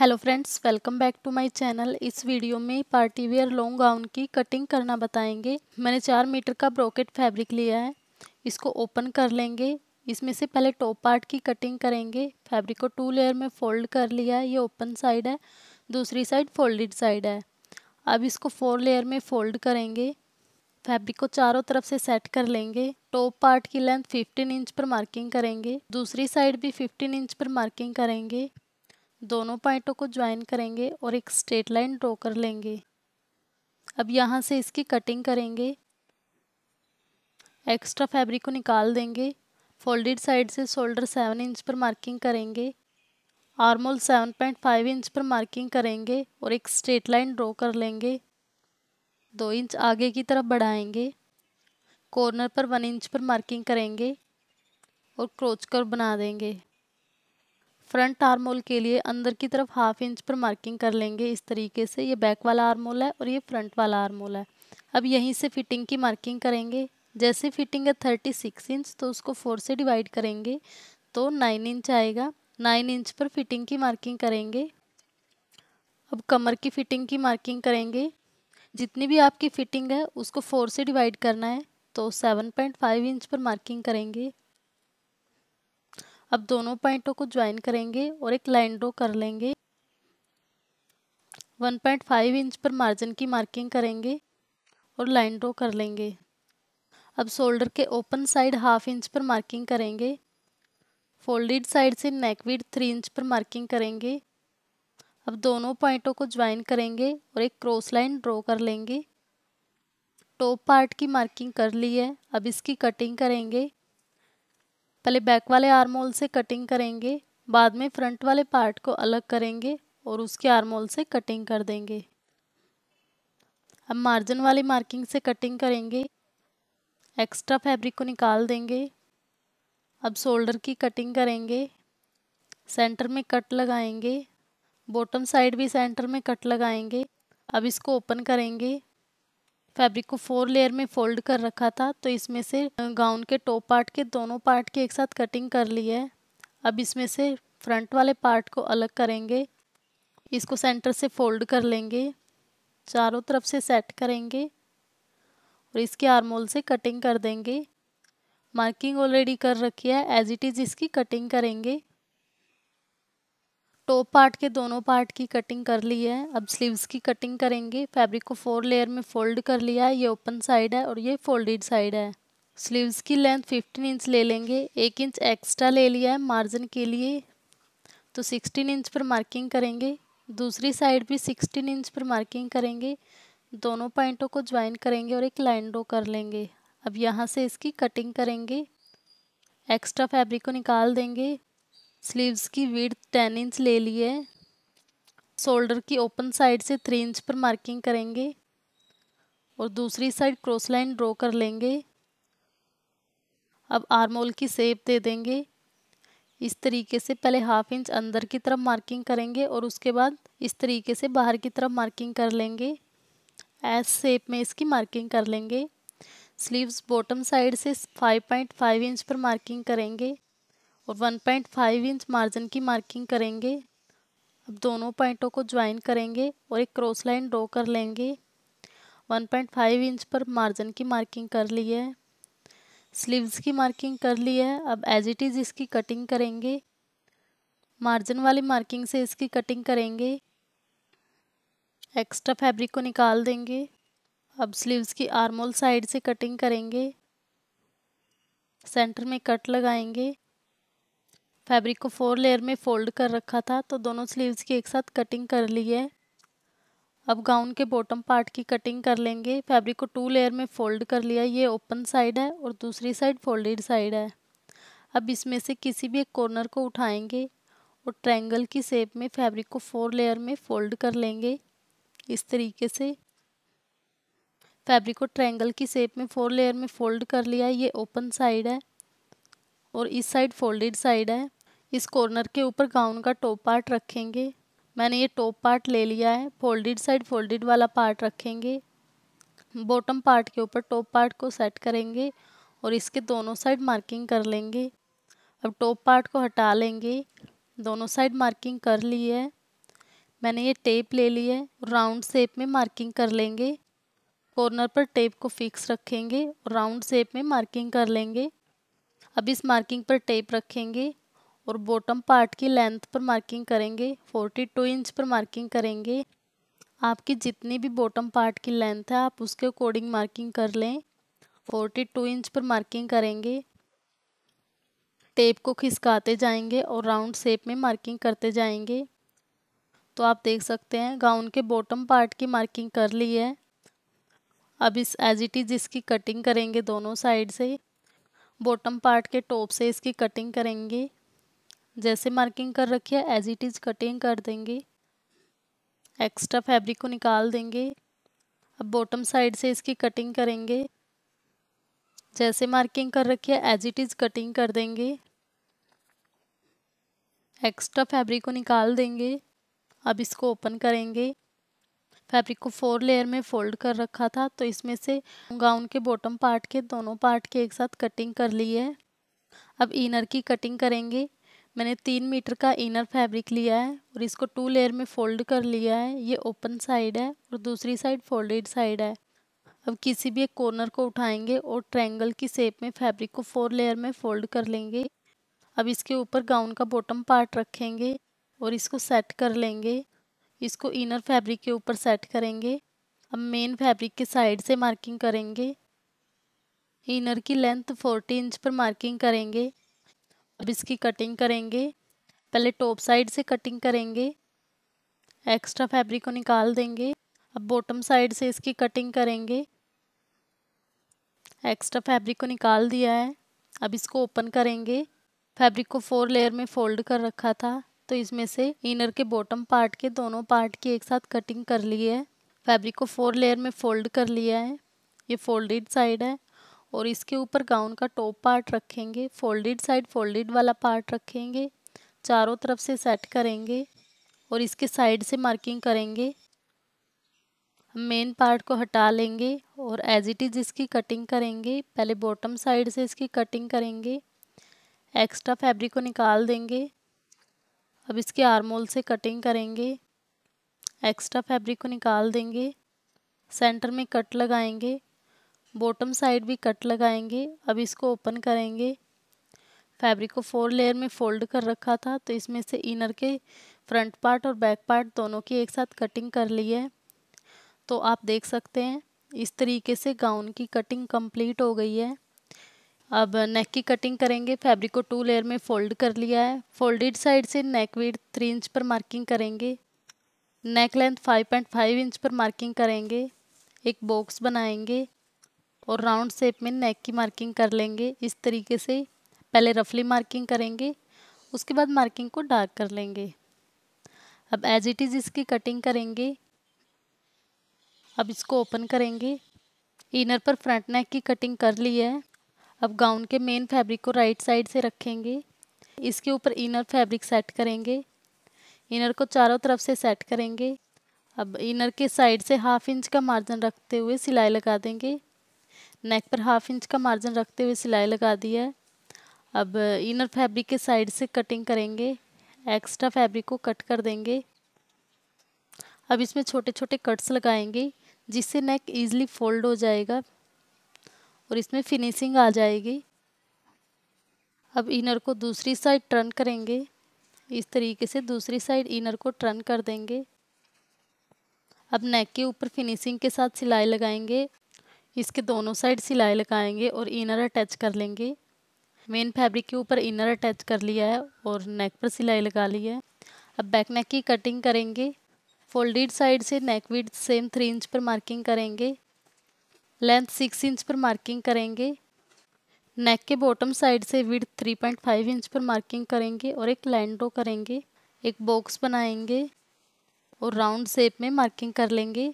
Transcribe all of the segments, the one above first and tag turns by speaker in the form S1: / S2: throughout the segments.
S1: hello friends welcome back to my channel इस video में party wear long gown की cutting करना बताएंगे मैंने चार मीटर का ब्रोकेट फैब्रिक लिया है इसको ओपन कर लेंगे इसमें से पहले टॉप पार्ट की कटिंग करेंगे फैब्रिक को टू लेयर में फोल्ड कर लिया है ये ओपन साइड है दूसरी साइड फोल्डेड साइड है अब इसको फोर लेयर में फोल्ड करेंगे फैब्रिक को चारों तरफ से सेट कर लेंगे टॉप पार्ट की लेंथ 15 इंच पर मार्किंग करेंगे दूसरी साइड भी 15 इंच पर मार्किंग करेंगे दोनों पॉइंटों को ज्वाइन करेंगे और एक स्ट्रेट लाइन ड्रॉ कर लेंगे अब यहाँ से इसकी कटिंग करेंगे एक्स्ट्रा फैब्रिक को निकाल देंगे फोल्डेड साइड से शोल्डर सेवन इंच पर मार्किंग करेंगे armhole seven point five inch पर मार्किंग करेंगे और एक स्ट्रेट लाइन ड्रॉ कर लेंगे दो इंच आगे की तरफ बढ़ाएंगे कॉर्नर पर वन इंच पर मार्किंग करेंगे और क्रोच कर बना देंगे फ्रंट आर्मोल के लिए अंदर की तरफ हाफ इंच पर मार्किंग कर लेंगे इस तरीके से ये बैक वाला आर्मोल है और ये फ्रंट वाला आर्मोल है अब यहीं से फिटिंग की मार्किंग करेंगे जैसे फिटिंग है थर्टी सिक्स इंच तो उसको फोर से डिवाइड करेंगे तो नाइन इंच आएगा नाइन इंच पर फिटिंग की मार्किंग करेंगे अब कमर की फिटिंग की मार्किंग करेंगे जितनी भी आपकी फिटिंग है उसको फोर से डिवाइड करना है तो सेवन पॉइंट फाइव इंच पर मार्किंग करेंगे अब दोनों पॉइंटों को ज्वाइन करेंगे और एक लाइन ड्रॉ कर लेंगे 1.5 इंच पर मार्जिन की मार्किंग करेंगे और लाइन ड्रॉ कर लेंगे अब शोल्डर के ओपन साइड हाफ इंच पर मार्किंग करेंगे फोल्डेड साइड से नेक विड थ्री इंच पर मार्किंग करेंगे अब दोनों पॉइंटों को ज्वाइन करेंगे और एक क्रॉस लाइन ड्रॉ कर लेंगे टॉप पार्ट की मार्किंग कर ली है अब इसकी कटिंग करेंगे पहले बैक वाले आर्म होल से कटिंग करेंगे बाद में फ्रंट वाले पार्ट को अलग करेंगे और उसके आर्म होल से कटिंग कर देंगे अब मार्जिन वाली मार्किंग से कटिंग करेंगे एक्स्ट्रा फैब्रिक को निकाल देंगे अब शोल्डर की कटिंग करेंगे सेंटर में कट लगाएंगे बॉटम साइड भी सेंटर में कट लगाएंगे अब इसको ओपन करेंगे फैब्रिक को फोर लेयर में फोल्ड कर रखा था तो इसमें से गाउन के टॉप पार्ट के दोनों पार्ट की एक साथ कटिंग कर ली है अब इसमें से फ्रंट वाले पार्ट को अलग करेंगे इसको सेंटर से फोल्ड कर लेंगे चारों तरफ से सेट करेंगे और इसके आर्मोल से कटिंग कर देंगे मार्किंग ऑलरेडी कर रखी है एज इट इज़ इसकी कटिंग करेंगे टॉप पार्ट के दोनों पार्ट की कटिंग कर ली है अब स्लीव्स की कटिंग करेंगे फैब्रिक को फोर लेयर में फोल्ड कर लिया है ये ओपन साइड है और ये फोल्डेड साइड है स्लीव्स की लेंथ फिफ्टीन इंच ले लेंगे एक इंच एक्स्ट्रा ले लिया है मार्जिन के लिए तो सिक्सटीन इंच पर मार्किंग करेंगे दूसरी साइड भी सिक्सटीन इंच पर मार्किंग करेंगे दोनों पॉइंटों को ज्वाइन करेंगे और एक लाइन ड्रो कर लेंगे अब यहाँ से इसकी कटिंग करेंगे एक्स्ट्रा फैब्रिक को निकाल देंगे स्लीव्स की वीड टेन इंच ले ली है शोल्डर की ओपन साइड से थ्री इंच पर मार्किंग करेंगे और दूसरी साइड क्रॉस लाइन ड्रॉ कर लेंगे अब आर्मोल की सेप दे देंगे इस तरीके से पहले हाफ इंच अंदर की तरफ मार्किंग करेंगे और उसके बाद इस तरीके से बाहर की तरफ मार्किंग कर लेंगे एस सेप में इसकी मार्किंग कर लेंगे स्लीव्स बॉटम साइड से 5.5 इंच पर मार्किंग करेंगे और 1.5 इंच मार्जिन की मार्किंग करेंगे अब दोनों पॉइंटों को ज्वाइन करेंगे और एक क्रॉस लाइन ड्रॉ कर लेंगे 1.5 इंच पर मार्जिन की मार्किंग कर ली है स्लीव्स की मार्किंग कर ली है अब एज इट इज़ इसकी कटिंग करेंगे मार्जिन वाली मार्किंग से इसकी कटिंग करेंगे एक्स्ट्रा फैब्रिक को निकाल देंगे अब स्लीव्स की आर्मोल साइड से कटिंग करेंगे सेंटर में कट लगाएंगे फैब्रिक को फोर लेयर में फोल्ड कर रखा था तो दोनों स्लीव्स की एक साथ कटिंग कर ली है अब गाउन के बॉटम पार्ट की कटिंग कर लेंगे फैब्रिक को टू लेयर में फोल्ड कर लिया ये ओपन साइड है और दूसरी साइड फोल्डेड साइड है अब इसमें से किसी भी एक कॉर्नर को उठाएंगे और ट्रायंगल की शेप में फैब्रिक को फोर लेयर में फोल्ड कर लेंगे इस तरीके से फैब्रिक को ट्रायंगल की शेप में फोर लेयर में फोल्ड कर लिया ये ओपन साइड है और इस साइड फोल्डेड साइड है इस कॉर्नर के ऊपर गाउन का टॉप पार्ट रखेंगे मैंने ये टॉप पार्ट ले लिया है फोल्डेड साइड फोल्डेड वाला पार्ट रखेंगे बॉटम पार्ट के ऊपर टॉप पार्ट को सेट करेंगे और इसके दोनों साइड मार्किंग कर लेंगे अब टॉप पार्ट को हटा लेंगे दोनों साइड मार्किंग कर ली है मैंने ये टेप ले ली है राउंड शेप में मार्किंग कर लेंगे कॉर्नर पर टेप को फिक्स रखेंगे और राउंड शेप में मार्किंग कर लेंगे अब इस मार्किंग पर टेप रखेंगे और बॉटम पार्ट की लेंथ पर मार्किंग करेंगे 42 इंच पर मार्किंग करेंगे आपकी जितनी भी बॉटम पार्ट की लेंथ है आप उसके अकॉर्डिंग मार्किंग कर लें 42 इंच पर मार्किंग करेंगे टेप को खिसकाते जाएंगे और राउंड शेप में मार्किंग करते जाएंगे तो आप देख सकते हैं गाउन के बॉटम पार्ट की मार्किंग कर ली है अब इस एज इट इज़ इसकी कटिंग करेंगे दोनों साइड से बॉटम पार्ट के टॉप से इसकी कटिंग करेंगे जैसे मार्किंग कर रखी है एज इट इज़ कटिंग कर देंगे एक्स्ट्रा फैब्रिक को निकाल देंगे अब बॉटम साइड से इसकी कटिंग करेंगे जैसे मार्किंग कर रखी है एज इट इज़ कटिंग कर देंगे एक्स्ट्रा फैब्रिक को निकाल देंगे अब इसको ओपन करेंगे फैब्रिक को फोर लेयर में फोल्ड कर रखा था तो इसमें से गाउन के बॉटम पार्ट के दोनों पार्ट के एक साथ कटिंग कर ली है अब इनर की कटिंग करेंगे मैंने तीन मीटर का इनर फैब्रिक लिया है और इसको टू लेयर में फोल्ड कर लिया है ये ओपन साइड है और दूसरी साइड फोल्डेड साइड है अब किसी भी एक कॉर्नर को उठाएंगे और ट्रायंगल की शेप में फैब्रिक को फोर लेयर में फोल्ड कर लेंगे अब इसके ऊपर गाउन का बॉटम पार्ट रखेंगे और इसको सेट कर लेंगे इसको इनर फैब्रिक के ऊपर सेट करेंगे अब मेन फैब्रिक के साइड से मार्किंग करेंगे इनर की लेंथ फोर्टी इंच पर मार्किंग करेंगे अब इसकी कटिंग करेंगे पहले टॉप साइड से कटिंग करेंगे एक्स्ट्रा फैब्रिक को निकाल देंगे अब बॉटम साइड से इसकी कटिंग करेंगे एक्स्ट्रा फैब्रिक को निकाल दिया है अब इसको ओपन करेंगे फैब्रिक को फोर लेयर में फोल्ड कर रखा था तो इसमें से इनर के बॉटम पार्ट के दोनों पार्ट की एक साथ कटिंग कर ली है फैब्रिक को फोर लेयर में फोल्ड कर लिया है ये फोल्डेड साइड है और इसके ऊपर गाउन का टॉप पार्ट रखेंगे फोल्डेड साइड फोल्डेड वाला पार्ट रखेंगे चारों तरफ से सेट करेंगे और इसके साइड से मार्किंग करेंगे मेन पार्ट को हटा लेंगे और एज इट इज़ इसकी कटिंग करेंगे पहले बॉटम साइड से इसकी कटिंग करेंगे एक्स्ट्रा फैब्रिक को निकाल देंगे अब इसके आर्मोल से कटिंग करेंगे एक्स्ट्रा फैब्रिक को निकाल देंगे सेंटर में कट लगाएंगे बॉटम साइड भी कट लगाएंगे अब इसको ओपन करेंगे फैब्रिक को फोर लेयर में फोल्ड कर रखा था तो इसमें से इनर के फ्रंट पार्ट और बैक पार्ट दोनों की एक साथ कटिंग कर ली है तो आप देख सकते हैं इस तरीके से गाउन की कटिंग कंप्लीट हो गई है अब नेक की कटिंग करेंगे फैब्रिक को टू लेयर में फोल्ड कर लिया है फोल्डेड साइड से नेक वीड थ्री इंच पर मार्किंग करेंगे neck length five point five inch पर मार्किंग करेंगे एक बॉक्स बनाएंगे और राउंड शेप में नेक की मार्किंग कर लेंगे इस तरीके से पहले रफली मार्किंग करेंगे उसके बाद मार्किंग को डार्क कर लेंगे अब एज इट इज़ इसकी कटिंग करेंगे अब इसको ओपन करेंगे इनर पर फ्रंट नेक की कटिंग कर ली है अब गाउन के मेन फैब्रिक को राइट साइड से रखेंगे इसके ऊपर इनर फैब्रिक सेट करेंगे इनर को चारों तरफ से सेट करेंगे अब इनर के साइड से हाफ इंच का मार्जिन रखते हुए सिलाई लगा देंगे नेक पर हाफ इंच का मार्जिन रखते हुए सिलाई लगा दी है अब इनर फैब्रिक के साइड से कटिंग करेंगे एक्स्ट्रा फैब्रिक को कट कर देंगे अब इसमें छोटे छोटे कट्स लगाएंगे जिससे नेक ईजिली फोल्ड हो जाएगा और इसमें फिनिशिंग आ जाएगी अब इनर को दूसरी साइड टर्न करेंगे इस तरीके से दूसरी साइड इनर को टर्न कर देंगे अब नेक के ऊपर फिनिशिंग के साथ सिलाई लगाएंगे इसके दोनों साइड सिलाई लगाएंगे और इनर अटैच कर लेंगे मेन फैब्रिक के ऊपर इनर अटैच कर लिया है और नेक पर सिलाई लगा ली है अब बैक नेक की कटिंग करेंगे फोल्डेड साइड से neck width same three inch पर मार्किंग करेंगे लेंथ सिक्स इंच पर मार्किंग करेंगे नेक के बॉटम साइड से width three point five inch पर मार्किंग करेंगे और एक लाइन ड्रो करेंगे एक बॉक्स बनाएंगे और राउंड शेप में मार्किंग कर लेंगे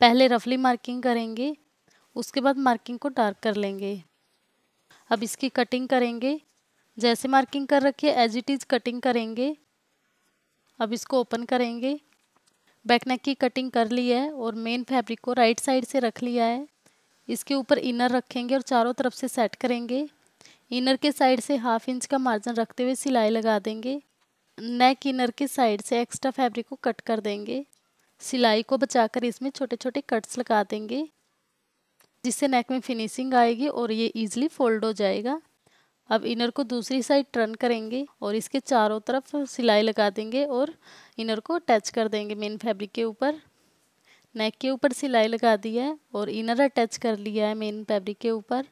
S1: पहले रफली मार्किंग करेंगे उसके बाद मार्किंग को डार्क कर लेंगे अब इसकी कटिंग करेंगे जैसे मार्किंग कर रखिए एज इट इज़ कटिंग करेंगे अब इसको ओपन करेंगे बैकनेक की कटिंग कर ली है और मेन फैब्रिक को राइट साइड से रख लिया है इसके ऊपर इनर रखेंगे और चारों तरफ से सेट करेंगे इनर के साइड से हाफ इंच का मार्जिन रखते हुए सिलाई लगा देंगे नेक इनर के साइड से एक्स्ट्रा फैब्रिक को कट कर देंगे सिलाई को बचाकर इसमें छोटे छोटे कट्स लगा देंगे जिससे नेक में फिनिशिंग आएगी और ये इजीली फोल्ड हो जाएगा अब इनर को दूसरी साइड टर्न करेंगे और इसके चारों तरफ सिलाई लगा देंगे और इनर को अटैच कर देंगे मेन फैब्रिक के ऊपर नेक के ऊपर सिलाई लगा दी है और इनर अटैच कर लिया है मेन फैब्रिक के ऊपर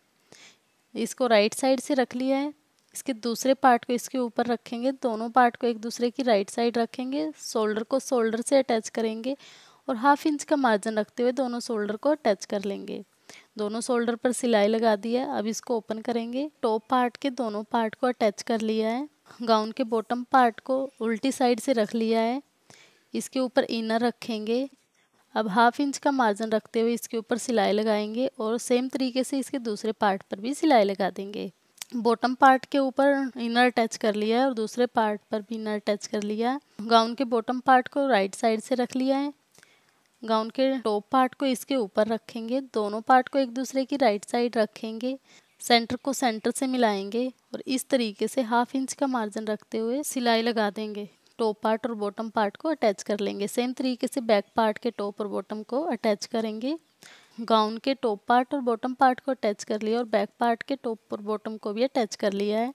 S1: इसको राइट साइड से रख लिया है इसके दूसरे पार्ट को इसके ऊपर रखेंगे दोनों पार्ट को एक दूसरे की राइट साइड रखेंगे शोल्डर को शोल्डर से अटैच करेंगे और हाफ इंच का मार्जिन रखते हुए दोनों शोल्डर को अटैच कर लेंगे दोनों शोल्डर पर सिलाई लगा दी है अब इसको ओपन करेंगे टॉप पार्ट के दोनों पार्ट को अटैच कर लिया है गाउन के बॉटम पार्ट को उल्टी साइड से रख लिया है इसके ऊपर इनर रखेंगे अब हाफ इंच का मार्जिन रखते हुए इसके ऊपर सिलाई लगाएंगे और सेम तरीके से इसके दूसरे पार्ट पर भी सिलाई लगा देंगे बॉटम पार्ट के ऊपर इनर अटैच कर लिया है और दूसरे पार्ट पर भी इनर अटैच कर लिया है गाउन के बॉटम पार्ट को राइट साइड से रख लिया है गाउन के टॉप पार्ट को इसके ऊपर रखेंगे दोनों पार्ट को एक दूसरे की राइट साइड रखेंगे सेंटर को सेंटर से मिलाएंगे और इस तरीके से हाफ इंच का मार्जिन रखते हुए सिलाई लगा देंगे टॉप पार्ट और बॉटम पार्ट को अटैच कर लेंगे सेम तरीके से बैक पार्ट के टॉप और बॉटम को अटैच करेंगे गाउन के टॉप पार्ट और बॉटम पार्ट को अटैच कर लिया और बैक पार्ट के टॉप और बॉटम को भी अटैच कर लिया है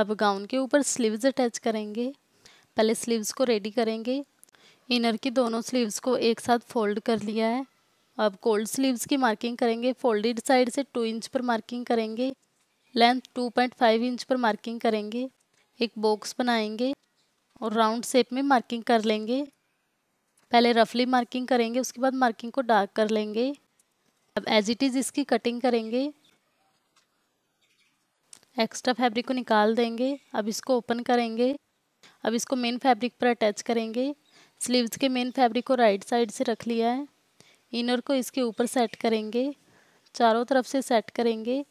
S1: अब गाउन के ऊपर स्लीव्स अटैच करेंगे पहले स्लीव्स को रेडी करेंगे इनर की दोनों स्लीव्स को एक साथ फोल्ड कर लिया है अब कोल्ड स्लीव्स की मार्किंग करेंगे फोल्डेड साइड से टू इंच पर मार्किंग करेंगे length two point five inch पर मार्किंग करेंगे एक बॉक्स बनाएंगे और राउंड शेप में मार्किंग कर लेंगे पहले रफली मार्किंग करेंगे उसके बाद मार्किंग को डार्क कर लेंगे अब एज इट इज़ इसकी कटिंग करेंगे एक्स्ट्रा फैब्रिक को निकाल देंगे अब इसको ओपन करेंगे अब इसको मेन फैब्रिक पर अटैच करेंगे स्लीव्स के मेन फैब्रिक को राइट साइड से रख लिया है इनर को इसके ऊपर सेट करेंगे चारों तरफ से सेट करेंगे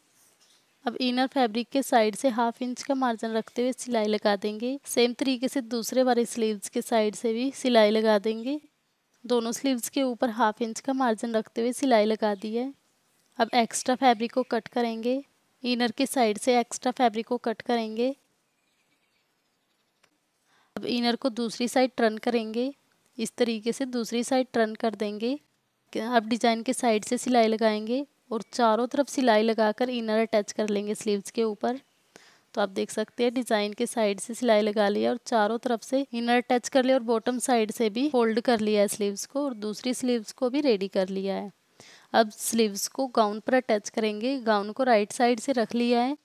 S1: अब इनर फैब्रिक के साइड से हाफ इंच का मार्जिन रखते हुए सिलाई लगा देंगे सेम तरीके से दूसरे वाले स्लीव्स के साइड से भी सिलाई लगा देंगे दोनों स्लीव्स के ऊपर हाफ इंच का मार्जिन रखते हुए सिलाई लगा दी है अब एक्स्ट्रा फैब्रिक को कट करेंगे इनर के साइड से एक्स्ट्रा फैब्रिक को कट करेंगे अब इनर को दूसरी साइड टर्न करेंगे इस तरीके से दूसरी साइड टर्न कर देंगे अब डिज़ाइन के साइड से सिलाई लगाएंगे और चारों तरफ सिलाई लगाकर इनर अटैच कर लेंगे स्लीव्स के ऊपर तो आप देख सकते हैं डिज़ाइन के साइड से सिलाई लगा लिया और चारों तरफ से इनर अटैच कर लिया और बॉटम साइड से भी फोल्ड कर लिया है स्लीव्स को और दूसरी स्लीव्स को भी रेडी कर लिया है अब स्लीव्स को गाउन पर अटैच करेंगे गाउन को राइट साइड से रख लिया है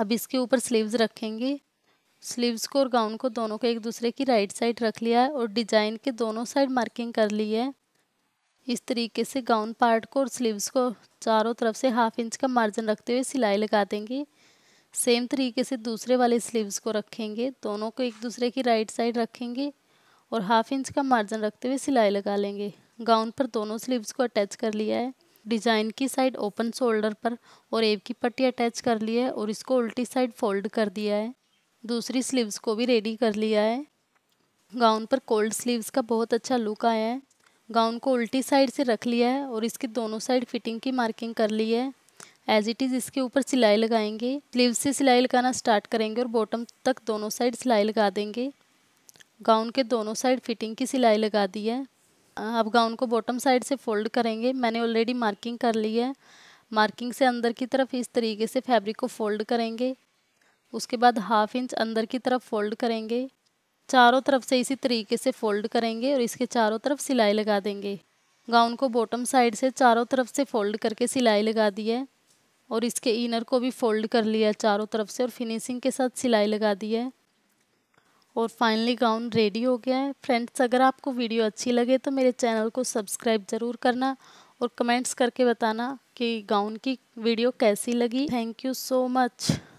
S1: अब इसके ऊपर स्लीव्स रखेंगे स्लीव्स को और गाउन को दोनों को एक दूसरे की राइट साइड रख लिया है और डिज़ाइन के दोनों साइड मार्किंग कर ली है इस तरीके से गाउन पार्ट को और स्लीव्स को चारों तरफ से हाफ इंच का मार्जिन रखते हुए सिलाई लगा देंगे सेम तरीके से दूसरे वाले स्लीव्स को रखेंगे दोनों को एक दूसरे की राइट साइड रखेंगे और हाफ इंच का मार्जिन रखते हुए सिलाई लगा लेंगे गाउन पर दोनों स्लीव्स को अटैच कर लिया है डिजाइन की साइड ओपन शोल्डर पर और एब की पट्टी अटैच कर ली है और इसको उल्टी साइड फोल्ड कर दिया है दूसरी स्लीव्स को भी रेडी कर लिया है गाउन पर कोल्ड स्लीव्स का बहुत अच्छा लुक आया है गाउन को उल्टी साइड से रख लिया है और इसके दोनों साइड फिटिंग की मार्किंग कर ली है एज इट इज़ इसके ऊपर सिलाई लगाएंगे स्लीव से सिलाई लगाना स्टार्ट करेंगे और बॉटम तक दोनों साइड सिलाई लगा देंगे गाउन के दोनों साइड फिटिंग की सिलाई लगा दी है अब गाउन को बॉटम साइड से फोल्ड करेंगे मैंने ऑलरेडी मार्किंग कर ली है मार्किंग से अंदर की तरफ इस तरीके से फैब्रिक को फोल्ड करेंगे उसके बाद हाफ इंच अंदर की तरफ फोल्ड करेंगे चारों तरफ से इसी तरीके से फोल्ड करेंगे और इसके चारों तरफ सिलाई लगा देंगे गाउन को बॉटम साइड से चारों तरफ से फोल्ड करके सिलाई लगा दी है और इसके इनर को भी फोल्ड कर लिया चारों तरफ से और फिनिशिंग के साथ सिलाई लगा दी है और फाइनली गाउन रेडी हो गया है फ्रेंड्स अगर आपको वीडियो अच्छी लगे तो मेरे चैनल को सब्सक्राइब ज़रूर करना और कमेंट्स करके बताना कि गाउन की वीडियो कैसी लगी थैंक यू सो मच